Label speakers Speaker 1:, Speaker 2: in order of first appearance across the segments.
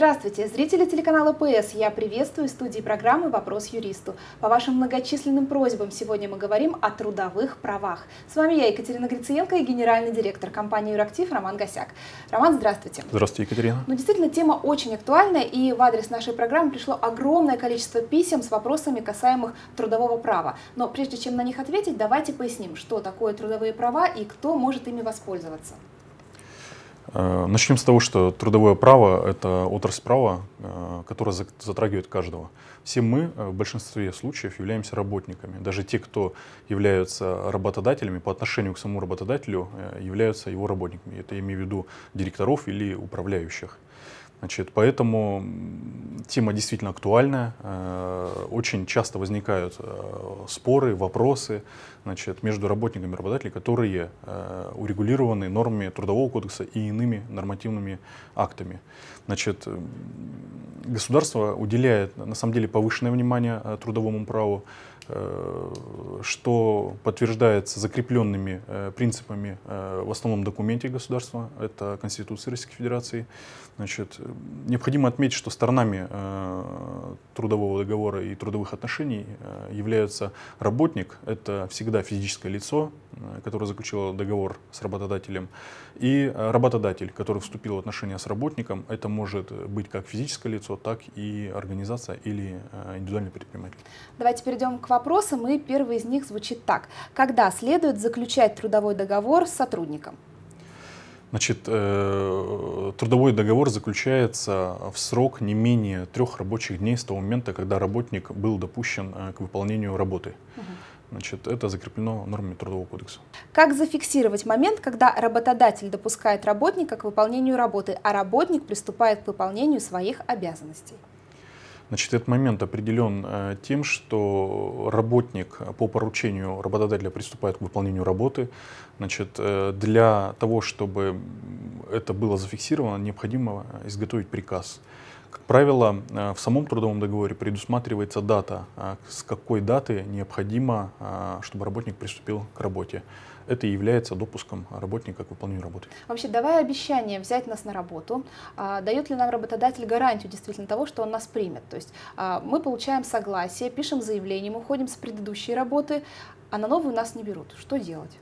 Speaker 1: Здравствуйте, зрители телеканала ПС. Я приветствую в студии программы «Вопрос юристу». По вашим многочисленным просьбам сегодня мы говорим о трудовых правах. С вами я, Екатерина Гриценко, и генеральный директор компании «Юрактив» Роман Гасяк. Роман, здравствуйте.
Speaker 2: Здравствуйте, Екатерина. Ну,
Speaker 1: действительно, тема очень актуальная, и в адрес нашей программы пришло огромное количество писем с вопросами, касаемых трудового права. Но прежде чем на них ответить, давайте поясним, что такое трудовые права и кто может ими воспользоваться.
Speaker 2: Э, Начнем с того, что трудовое право – это отрасль права, э, которая затрагивает каждого. Все мы э, в большинстве случаев являемся работниками. Даже те, кто являются работодателями, по отношению к самому работодателю являются его работниками. Это я имею в виду директоров или управляющих. Значит, поэтому тема действительно актуальная, э, Очень часто возникают э, споры, вопросы значит, между работниками и работодателями, которые э, урегулированы нормами Трудового кодекса и иными нормативными актами. Значит, государство уделяет на самом деле повышенное внимание трудовому праву. Э, что подтверждается закрепленными э, принципами э, в основном документе государства, это Конституция Российской Федерации. Значит, необходимо отметить, что сторонами трудового договора и трудовых отношений э, является работник, это всегда физическое лицо, э, которое заключило договор с работодателем, и э, работодатель, который вступил в отношения с работником, это может быть как физическое лицо, так и организация или индивидуальный предприниматель.
Speaker 1: Давайте перейдем к вопросам, и первый из них звучит так. Когда следует заключать трудовой договор с сотрудником?
Speaker 2: Значит, э, трудовой договор заключается в срок не менее трех рабочих дней с того момента, когда работник был допущен э, к выполнению работы. Значит, это закреплено нормами Трудового кодекса.
Speaker 1: Как зафиксировать момент, когда работодатель допускает работника к выполнению работы, а работник приступает к выполнению своих обязанностей?
Speaker 2: Значит, этот момент определен э, тем, что работник по поручению работодателя приступает к выполнению работы. Значит, э, для того, чтобы это было зафиксировано, необходимо изготовить приказ. Как правило, э, в самом трудовом договоре предусматривается дата, с какой даты необходимо, чтобы работник приступил к работе это является допуском работника к выполнению работы.
Speaker 1: Вообще, давая обещание взять нас на работу, а, дает ли нам работодатель гарантию действительно того, что он нас примет? То есть а, мы получаем согласие, пишем заявление, мы уходим с предыдущей работы, а на новую нас не берут. Что делать?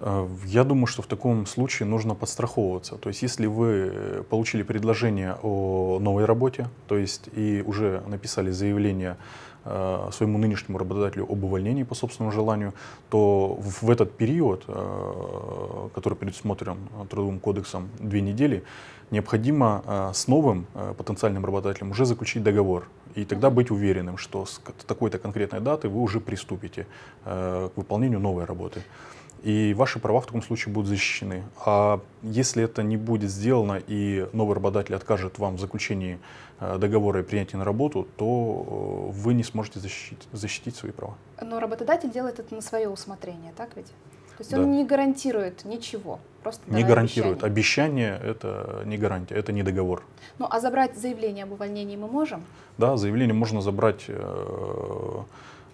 Speaker 2: Э, я думаю, что в таком случае нужно подстраховываться. То есть, если вы э, получили предложение о новой работе, то есть и уже написали заявление э, своему нынешнему работодателю об увольнении по собственному желанию, то в этот период, э, который предусмотрен Трудовым кодексом две недели, необходимо с новым потенциальным работодателем уже заключить договор. И тогда быть уверенным, что с такой-то конкретной даты вы уже приступите к выполнению новой работы и ваши права в таком случае будут защищены. А если это не будет сделано и новый работодатель откажет вам в заключении э, договора и принятии на работу, то э, вы не сможете защитить, защитить свои права.
Speaker 1: Но работодатель делает это на свое усмотрение, так ведь? То есть да. он не гарантирует ничего, просто не гарантирует.
Speaker 2: Обещание. обещание это не гарантия, это не договор.
Speaker 1: Ну а забрать заявление об увольнении мы можем?
Speaker 2: Да, заявление можно забрать э,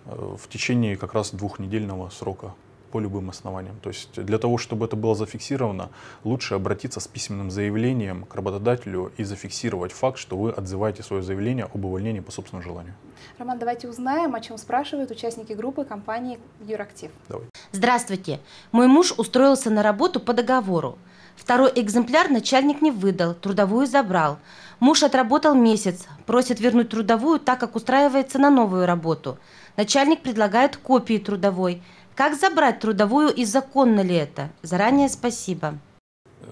Speaker 2: в течение как раз двухнедельного срока по любым основаниям. То есть для того, чтобы это было зафиксировано, лучше обратиться с письменным заявлением к работодателю и зафиксировать факт, что вы отзываете свое заявление об увольнении по собственному желанию.
Speaker 1: Роман, давайте узнаем, о чем спрашивают участники группы компании «Юрактив».
Speaker 2: Давай. Здравствуйте. Мой муж устроился на работу по договору.
Speaker 1: Второй экземпляр начальник не выдал, трудовую забрал. Муж отработал месяц, просит вернуть трудовую, так как устраивается на новую работу. Начальник предлагает копии трудовой – как забрать трудовую и законно ли это? Заранее спасибо.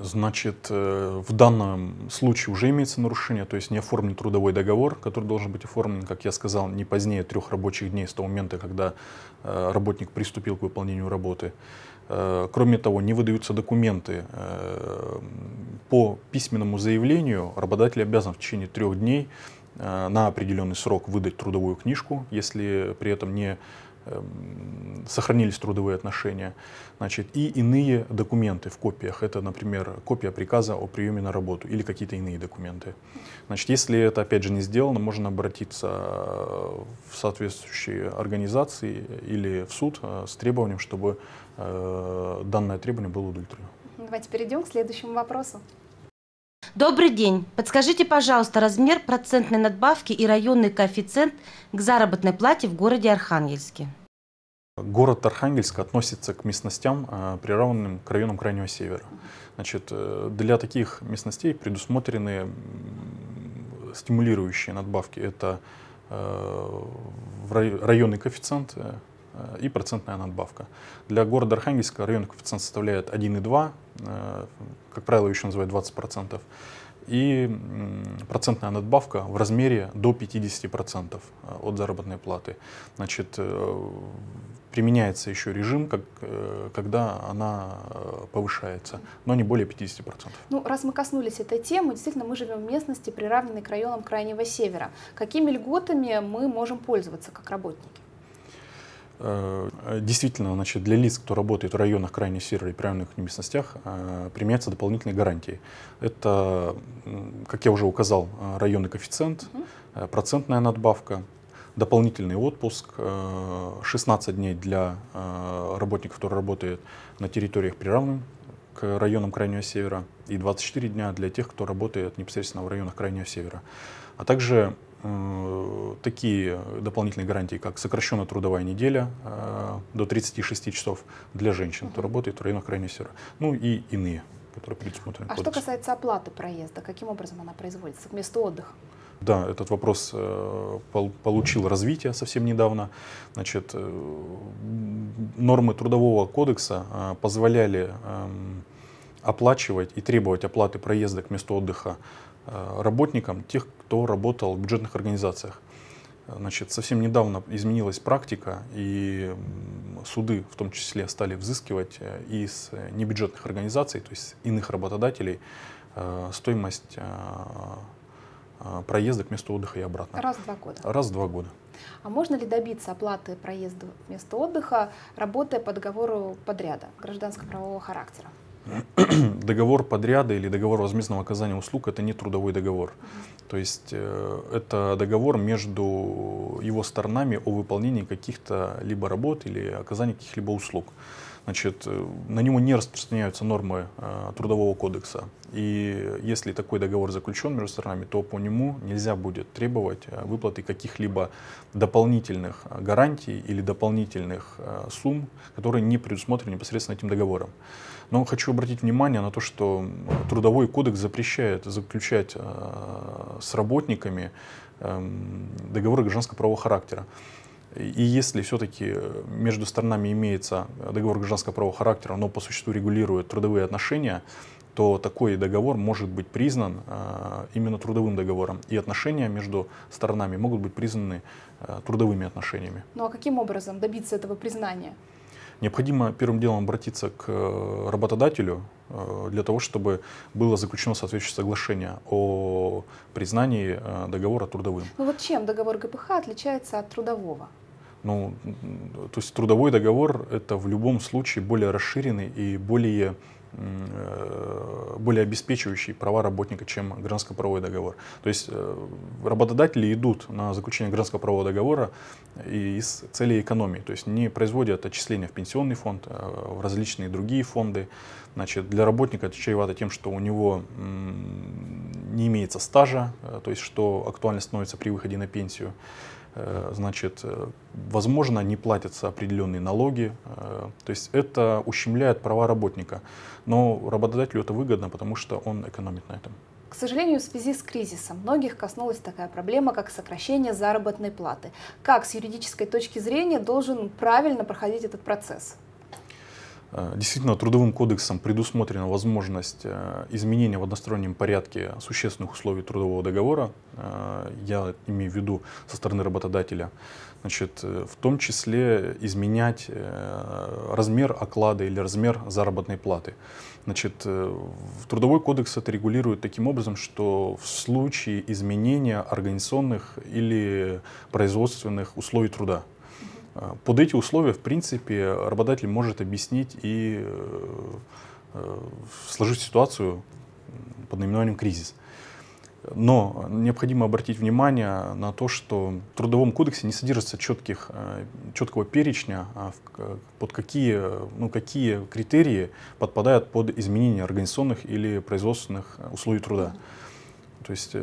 Speaker 2: Значит, э, в данном случае уже имеется нарушение, то есть не оформлен трудовой договор, который должен быть оформлен, как я сказал, не позднее трех рабочих дней с того момента, когда э, работник приступил к выполнению работы. Э, кроме того, не выдаются документы. По письменному заявлению работодатель обязан в течение трех дней на определенный срок выдать трудовую книжку, если при этом не Эм, сохранились трудовые отношения, значит, и иные документы в копиях. Это, например, копия приказа о приеме на работу или какие-то иные документы. Значит, если это, опять же, не сделано, можно обратиться э, в соответствующие организации или в суд э, с требованием, чтобы э, данное требование было удовлетворено.
Speaker 1: Давайте перейдем к следующему вопросу. Добрый день. Подскажите, пожалуйста, размер процентной надбавки и районный коэффициент к заработной плате в городе Архангельске.
Speaker 2: Город Архангельск относится к местностям, э, приравненным к районам Крайнего Севера. Значит, э, для таких местностей предусмотрены стимулирующие надбавки. Это э, районный коэффициент и процентная надбавка. Для города Архангельска районный коэффициент составляет 1,2, как правило, еще называют 20% и процентная надбавка в размере до 50% э, от заработной платы. Значит, э, применяется еще режим, как, э, когда она повышается, но не более 50%.
Speaker 1: Ну, раз мы коснулись этой темы, действительно, мы живем в местности, приравненной к районам Крайнего Севера. Какими льготами мы можем пользоваться как работники?
Speaker 2: Э, действительно, значит, для лиц, кто работает в районах крайне серых и прямых местностях, э, применяются дополнительные гарантии. Это, как я уже указал, э, районный коэффициент, процентная надбавка, дополнительный отпуск, 16 дней для работников, которые работают на территориях приравненных к районам Крайнего Севера и 24 дня для тех, кто работает непосредственно в районах Крайнего Севера. А также Э, такие дополнительные гарантии, как сокращенная трудовая неделя э, до 36 часов для женщин, кто работает в районах крайнего севера, ну и иные, которые предусмотрены. А кодекс. что
Speaker 1: касается оплаты проезда, каким образом она производится? Вместо отдыха?
Speaker 2: Да, этот вопрос э, получил развитие совсем недавно. Значит, нормы Трудового кодекса позволяли эм, оплачивать и требовать оплаты проезда к месту отдыха работникам тех кто работал в бюджетных организациях. Значит, совсем недавно изменилась практика, и суды в том числе стали взыскивать э, из э, небюджетных организаций, то есть иных работодателей, э, стоимость проезда к месту отдыха и обратно. Раз в два года. Раз в два года.
Speaker 1: А можно ли добиться оплаты проезда в место отдыха, работая по договору подряда гражданско-правового характера?
Speaker 2: договор подряда или договор возмездного оказания услуг это не трудовой договор. То есть э, это договор между его сторонами о выполнении каких-то либо работ или оказании каких-либо услуг значит, э, на него не распространяются нормы э, Трудового кодекса. И если такой договор заключен между сторонами, то по нему нельзя будет требовать э, выплаты каких-либо дополнительных э, гарантий или дополнительных э, сумм, которые не предусмотрены непосредственно этим договором. Но хочу обратить внимание на то, что Трудовой кодекс запрещает заключать э, с работниками эм, договоры гражданского правового характера. И если все-таки э, между сторонами имеется договор гражданского правового характера, но по существу регулирует трудовые отношения, то такой договор может быть признан э, именно трудовым договором. И отношения между сторонами могут быть признаны э, трудовыми отношениями.
Speaker 1: Ну а каким образом добиться этого признания?
Speaker 2: Необходимо первым делом обратиться к работодателю для того, чтобы было заключено соответствующее соглашение о признании договора трудовым.
Speaker 1: Ну вот чем договор ГПХ отличается от трудового?
Speaker 2: Ну, то есть трудовой договор это в любом случае более расширенный и более э, более обеспечивающий права работника, чем гражданско-правовой договор. То есть э, работодатели идут на заключение гражданско-правового договора из цели экономии, то есть не производят отчисления в пенсионный фонд, а в различные другие фонды. Значит, для работника это чревато тем, что у него не имеется стажа, э, то есть что актуально становится при выходе на пенсию. Э, значит, э, возможно, не платятся определенные налоги. Э, то есть это ущемляет права работника. Но работодателю это выгодно, потому что он экономит на этом.
Speaker 1: К сожалению, в связи с кризисом многих коснулась такая проблема, как сокращение заработной платы. Как с юридической точки зрения должен правильно проходить этот процесс?
Speaker 2: Э, действительно, Трудовым кодексом предусмотрена возможность э, изменения в одностороннем порядке существенных условий трудового договора, э, я имею в виду со стороны работодателя, значит, в том числе изменять размер оклада или размер заработной платы. Значит, Трудовой кодекс это регулирует таким образом, что в случае изменения организационных или производственных условий труда, под эти условия, в принципе, работодатель может объяснить и э, э, сложить ситуацию под наименованием кризис. Но необходимо обратить внимание на то, что в Трудовом кодексе не содержится четких, э, четкого перечня, а под какие, ну, какие критерии подпадают под изменение организационных или производственных условий труда. То есть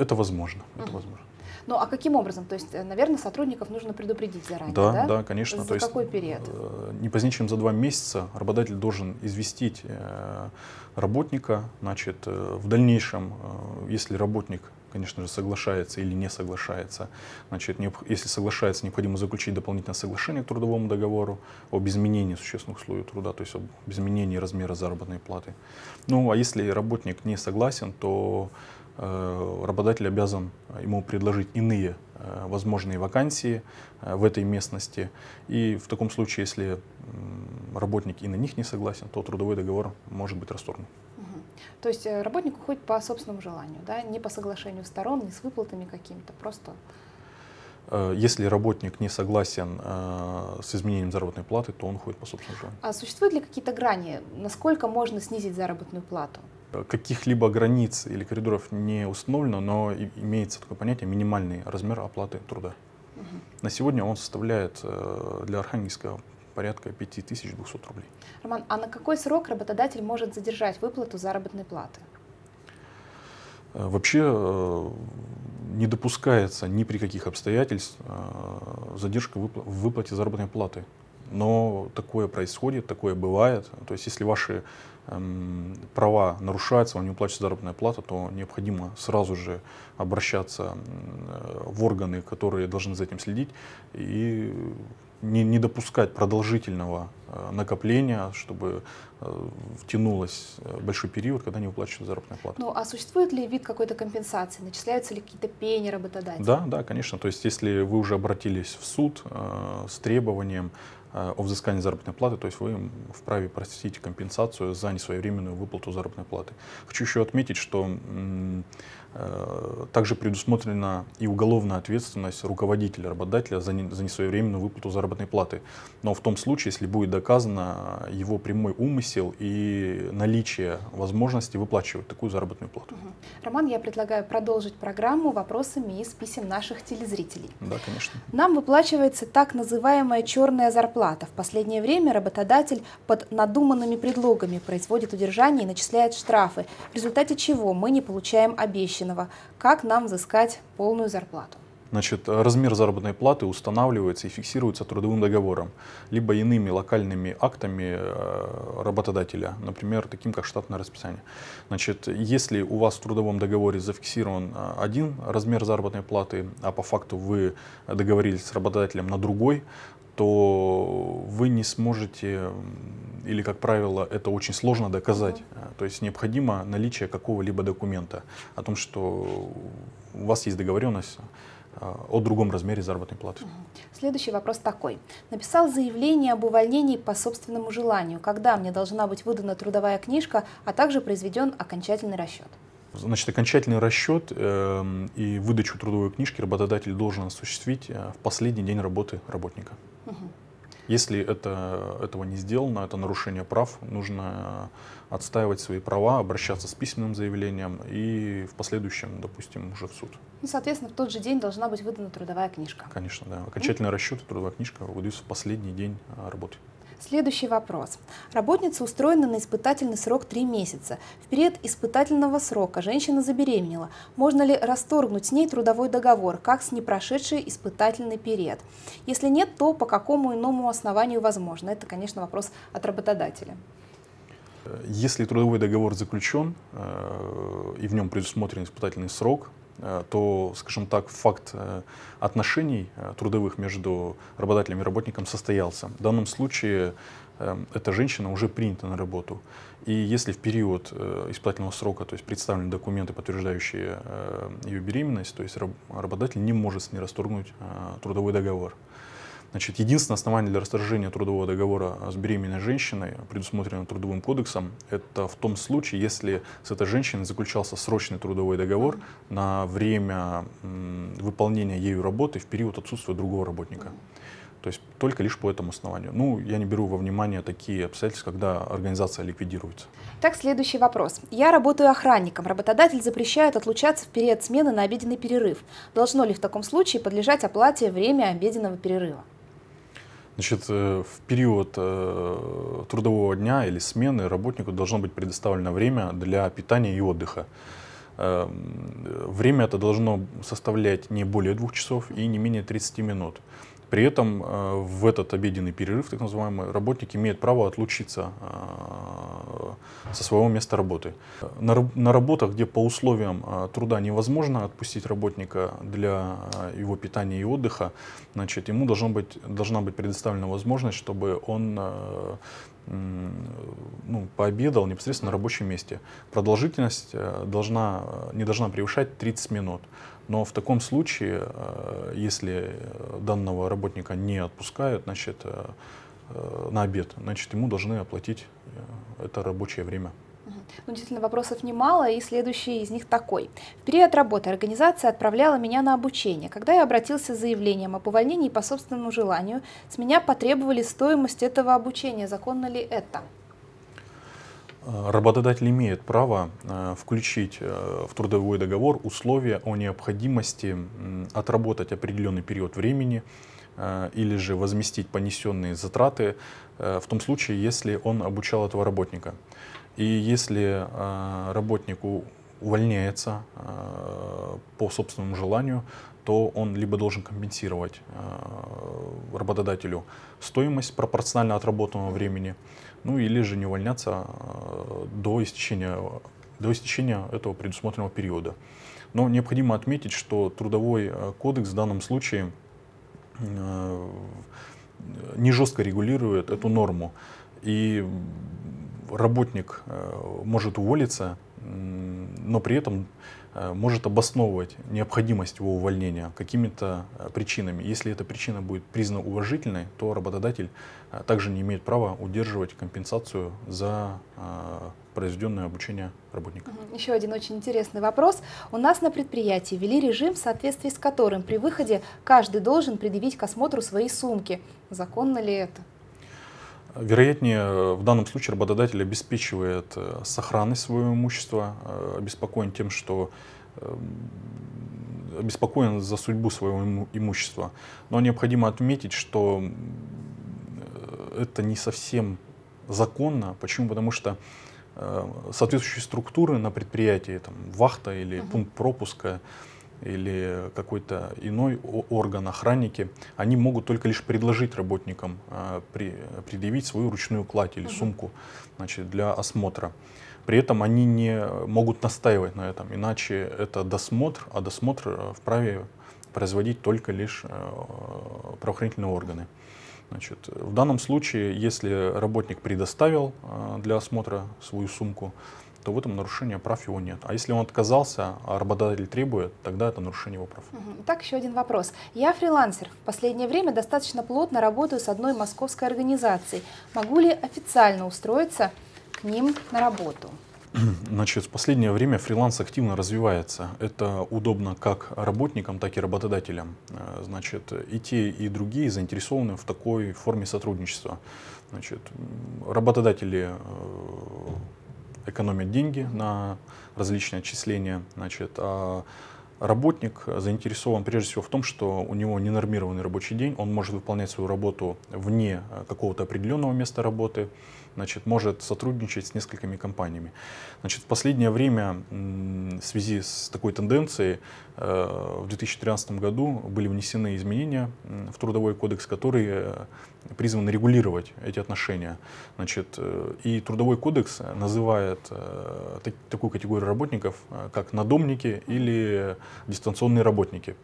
Speaker 2: это возможно, это возможно.
Speaker 1: Ну а каким образом? То есть, э, наверное, сотрудников нужно предупредить заранее, да? Да, да конечно. За То какой есть, период?
Speaker 2: Э, не позднее, чем за два месяца работодатель должен известить э, работника, значит, в дальнейшем, если работник конечно же, соглашается или не соглашается. Значит, если соглашается, необходимо заключить дополнительное соглашение к трудовому договору об изменении существенных условий труда, то есть об изменении размера заработной платы. Ну, а если работник не согласен, то Э, работодатель обязан ему предложить иные э, возможные вакансии э, в этой местности. И в таком случае, если работник и на них не согласен, то трудовой договор может быть расторгнут.
Speaker 1: То есть работник уходит по собственному желанию, да? не по соглашению сторон, не с выплатами какими-то, просто...
Speaker 2: Если работник не согласен с изменением заработной платы, то он уходит по собственному желанию.
Speaker 1: А существуют ли какие-то грани, насколько можно снизить заработную плату?
Speaker 2: каких-либо границ или коридоров не установлено, но имеется такое понятие минимальный размер оплаты труда. Угу. На сегодня он составляет э, для Архангельска порядка 5200 рублей.
Speaker 1: Роман, а на какой срок работодатель может задержать выплату заработной платы?
Speaker 2: Э, вообще э, не допускается ни при каких обстоятельствах задержка в выплате заработной платы но такое происходит, такое бывает. То есть если ваши эм, права нарушаются, вам не уплачивается заработная плата, то необходимо сразу же обращаться э, в органы, которые должны за этим следить, и не, не допускать продолжительного э, накопления, чтобы э, втянулось э, большой период, когда не уплачивают заработная плата. Ну,
Speaker 1: а существует ли вид какой-то компенсации? Начисляются ли какие-то пени работодателя? Да,
Speaker 2: да, конечно. То есть, если вы уже обратились в суд э, с требованием Э, о взыскании заработной платы, то есть вы вправе простить компенсацию за несвоевременную выплату заработной платы. Хочу еще отметить, что э, также предусмотрена и уголовная ответственность руководителя работодателя за, не, за несвоевременную выплату заработной платы. Но в том случае, если будет доказано э, его прямой умысел и наличие возможности выплачивать такую заработную плату. Угу.
Speaker 1: Роман, я предлагаю продолжить программу вопросами из писем наших телезрителей. Да, конечно. Нам выплачивается так называемая черная зарплата. В последнее время работодатель под надуманными предлогами производит удержание и начисляет штрафы, в результате чего мы не получаем обещанного. Как как нам взыскать полную зарплату?
Speaker 2: Значит, размер заработной платы устанавливается и фиксируется трудовым договором, либо иными локальными актами э, работодателя, например, таким как штатное расписание. Значит, если у вас в трудовом договоре зафиксирован э, один размер заработной платы, а по факту вы договорились с работодателем на другой, то вы не сможете, или, как правило, это очень сложно доказать. А, то есть необходимо наличие какого-либо документа о том, что у вас есть договоренность а, о другом размере заработной платы.
Speaker 1: Следующий вопрос такой. Написал заявление об увольнении по собственному желанию. Когда мне должна быть выдана трудовая книжка, а также произведен окончательный расчет?
Speaker 2: Значит, окончательный расчет э, и выдачу трудовой книжки работодатель должен осуществить э, в последний день работы работника. Угу. Если это, этого не сделано, это нарушение прав, нужно отстаивать свои права, обращаться с письменным заявлением и в последующем, допустим, уже в суд. Ну,
Speaker 1: соответственно, в тот же день должна быть выдана трудовая книжка.
Speaker 2: Конечно, да. Окончательный mm-hmm. расчет трудовая книжка выдается в последний день э, работы.
Speaker 1: Следующий вопрос. Работница устроена на испытательный срок 3 месяца. В период испытательного срока женщина забеременела. Можно ли расторгнуть с ней трудовой договор, как с непрошедшей испытательный период? Если нет, то по какому иному основанию возможно? Это, конечно, вопрос от работодателя.
Speaker 2: Если трудовой договор заключен э, и в нем предусмотрен испытательный срок, Э, то, скажем так, факт э, отношений э, трудовых между работодателем и работником состоялся. В данном случае эта женщина уже принята на работу. И если в период испытательного срока, то есть представлены документы, подтверждающие ее беременность, то есть работодатель не может с ней расторгнуть трудовой договор. Значит, единственное основание для расторжения трудового договора с беременной женщиной, предусмотренным Трудовым кодексом, это в том случае, если с этой женщиной заключался срочный трудовой договор на время выполнения ею работы в период отсутствия другого работника. То есть только лишь по этому основанию. Ну, я не беру во внимание такие обстоятельства, когда организация ликвидируется.
Speaker 1: Так, следующий вопрос. Я работаю охранником. Работодатель запрещает отлучаться в период смены на обеденный перерыв. Должно ли в таком случае подлежать оплате время обеденного перерыва?
Speaker 2: Значит, э, в период э, трудового дня или смены работнику должно быть предоставлено время для питания и отдыха. Эм, э, время это должно составлять не более двух часов и не менее 30 минут. При этом э, в этот обеденный перерыв, так называемый, работник имеет право отлучиться э, со своего места работы. На, на работах, где по условиям э, труда невозможно отпустить работника для его питания и отдыха, значит, ему должно быть, должна быть предоставлена возможность, чтобы он Э, ну, пообедал непосредственно на рабочем месте. Продолжительность э, должна, э, не должна превышать 30 минут. Но в таком случае, если данного работника не отпускают значит, на обед, значит, ему должны оплатить это рабочее время.
Speaker 1: Ну, действительно, вопросов немало, и следующий из них такой. В период работы организация отправляла меня на обучение. Когда я обратился с заявлением об увольнении по собственному желанию, с меня потребовали стоимость этого обучения. Законно ли это?
Speaker 2: Работодатель имеет право э, включить э, в трудовой договор условия о необходимости отработать определенный период времени э, или же возместить понесенные затраты в том случае, если он обучал этого работника. И если а, работнику увольняется а, по собственному желанию, то он либо должен компенсировать а, работодателю стоимость пропорционально отработанного времени, ну или же не увольняться до истечения, до истечения этого предусмотренного периода. Но необходимо отметить, что трудовой кодекс в данном случае не жестко регулирует эту норму. И работник э, может уволиться, но при этом э, может обосновывать необходимость его увольнения какими-то э, причинами. Если эта причина будет признана уважительной, то работодатель также не имеет права удерживать компенсацию за произведенное обучение работника.
Speaker 1: Еще один очень интересный вопрос. У нас на предприятии ввели режим, в соответствии с которым при выходе каждый должен предъявить к осмотру свои сумки. Законно ли это?
Speaker 2: Вероятнее, э, в данном случае работодатель обеспечивает э, сохранность своего имущества, э, обеспокоен тем, что эм, обеспокоен за судьбу своего имущества. Но необходимо отметить, что это не совсем законно. Почему? Потому что соответствующие структуры на предприятии, там, вахта или пункт пропуска, или какой-то иной орган охранники, они могут только лишь предложить работникам э, предъявить свою ручную кладь или сумку значит, для осмотра. При этом они не могут настаивать на этом, иначе это досмотр, а досмотр э, вправе производить только лишь э, правоохранительные органы. Значит, в данном случае, если работник предоставил для осмотра свою сумку, то в этом нарушении прав его нет. А если он отказался, а работодатель требует, тогда это нарушение его прав.
Speaker 1: Так, еще один вопрос. Я фрилансер. В последнее время достаточно плотно работаю с одной московской организацией. Могу ли официально устроиться к ним на работу?
Speaker 2: Значит, в последнее время фриланс активно развивается. Это удобно как работникам, так и работодателям. Э, значит, и те, и другие заинтересованы в такой форме сотрудничества. Значит, работодатели э, экономят деньги на различные отчисления, значит, а работник заинтересован прежде всего в том, что у него ненормированный рабочий день, он может выполнять свою работу вне э, какого-то определенного места работы, значит, может сотрудничать с несколькими компаниями. Значит, в последнее время в связи с такой тенденцией э, в 2013 году были внесены изменения в Трудовой кодекс, которые э, призваны регулировать эти отношения. Значит, э, и Трудовой кодекс называет такую категорию работников, как надомники или дистанционные работники.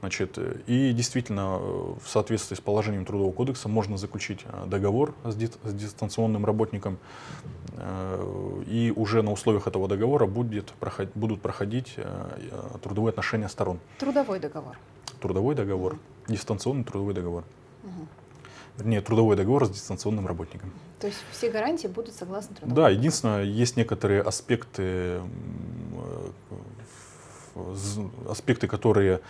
Speaker 2: Значит, и действительно, э, в соответствии с положением Трудового кодекса можно заключить э, договор с, ди с дистанционным работником, э, и уже на условиях этого договора будет проход будут проходить трудовые отношения сторон.
Speaker 1: Трудовой договор.
Speaker 2: Трудовой договор, дистанционный трудовой договор. Угу вернее, трудовой договор с дистанционным работником.
Speaker 1: То есть все гарантии будут согласно трудовому Да,
Speaker 2: единственное, есть некоторые аспекты, аспекты, которые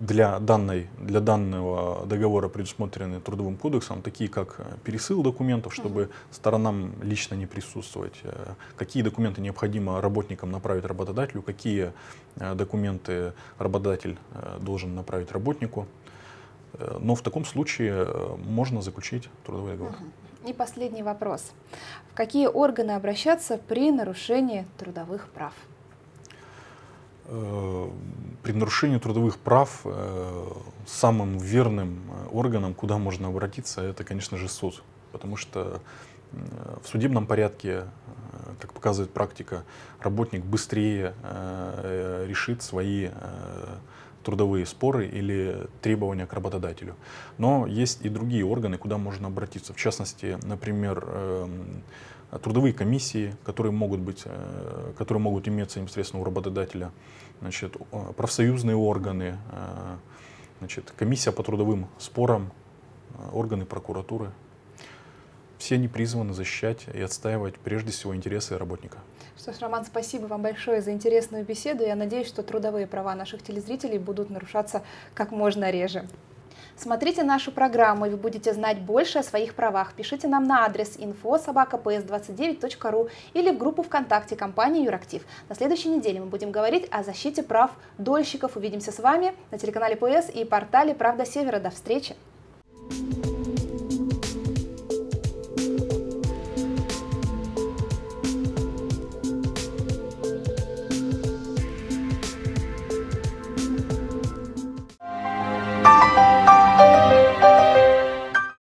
Speaker 2: для, данной, для данного договора предусмотрены Трудовым кодексом, такие как э, пересыл документов, чтобы угу. сторонам лично не присутствовать, э, какие документы необходимо работникам направить работодателю, какие э, документы работодатель должен направить работнику. Но в таком случае можно заключить трудовой договор.
Speaker 1: Угу. И последний вопрос. В какие органы обращаться при нарушении трудовых прав?
Speaker 2: Э, при нарушении трудовых прав э, самым верным э, органом, куда можно обратиться, это, конечно же, суд. Потому что в судебном порядке, как показывает практика, работник быстрее решит свои трудовые споры или требования к работодателю. Но есть и другие органы, куда можно обратиться. В частности, например, эм, Э, трудовые комиссии, которые могут, быть, э, которые могут иметься непосредственно у работодателя, значит, профсоюзные органы, э, значит, комиссия по трудовым спорам, органы прокуратуры. Все они призваны защищать и отстаивать прежде всего интересы работника.
Speaker 1: Что ж, Роман, спасибо вам большое за интересную беседу. Я надеюсь, что трудовые права наших телезрителей будут нарушаться как можно реже. Смотрите нашу программу, и вы будете знать больше о своих правах. Пишите нам на адрес info.sobaka.ps29.ru или в группу ВКонтакте компании «Юрактив». На следующей неделе мы будем говорить о защите прав дольщиков. Увидимся с вами на телеканале ПС и портале «Правда Севера». До встречи! Thank you